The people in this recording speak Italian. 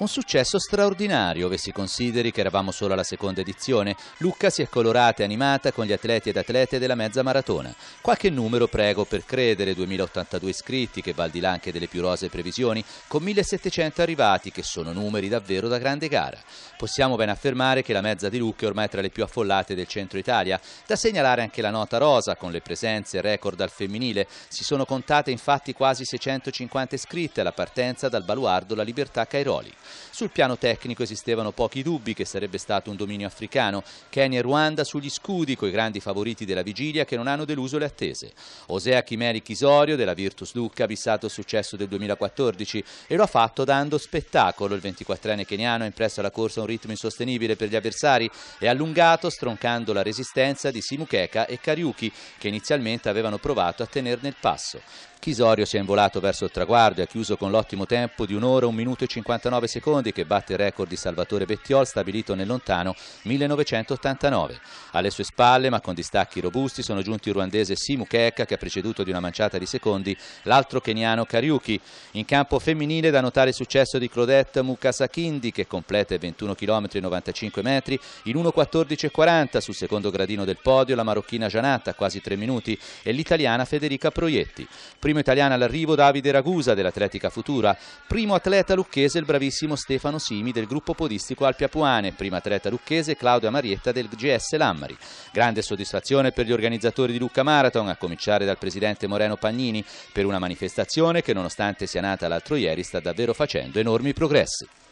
Un successo straordinario, ove si consideri che eravamo solo alla seconda edizione. Lucca si è colorata e animata con gli atleti ed atlete della mezza maratona. Qualche numero prego per credere, 2082 iscritti, che va al di là anche delle più rose previsioni, con 1700 arrivati, che sono numeri davvero da grande gara. Possiamo ben affermare che la mezza di Lucca è ormai tra le più affollate del centro Italia. Da segnalare anche la nota rosa, con le presenze record al femminile. Si sono contate infatti quasi 650 iscritte alla partenza dal baluardo La Libertà Cairoli. Sul piano tecnico esistevano pochi dubbi che sarebbe stato un dominio africano. Kenya e Ruanda sugli scudi coi grandi favoriti della vigilia che non hanno deluso le attese. Osea Chimeri Chisorio della Virtus Lucca ha bissato il successo del 2014 e lo ha fatto dando spettacolo. Il 24enne keniano ha impresso alla corsa un ritmo insostenibile per gli avversari e allungato stroncando la resistenza di Simukeka e Kariuki che inizialmente avevano provato a tenerne il passo. Chisorio si è involato verso il traguardo e ha chiuso con l'ottimo tempo di un'ora, 1 minuto e 59 secondi secondi che batte il record di Salvatore Bettiol stabilito nel lontano 1989. Alle sue spalle, ma con distacchi robusti, sono giunti il ruandese Simu Kekka che ha preceduto di una manciata di secondi l'altro keniano Kariuki. In campo femminile da notare il successo di Claudette Mukasakindi che completa 21 km 95 metri in 1.14.40 sul secondo gradino del podio la marocchina Gianatta quasi 3 minuti e l'italiana Federica Proietti. Primo italiano all'arrivo Davide Ragusa dell'Atletica Futura, primo atleta lucchese il bravissimo grandissimo Stefano Simi del gruppo podistico Alpiapuane, prima atleta lucchese Claudia Marietta del GS Lammari. Grande soddisfazione per gli organizzatori di Lucca Marathon, a cominciare dal presidente Moreno Pagnini, per una manifestazione che nonostante sia nata l'altro ieri sta davvero facendo enormi progressi.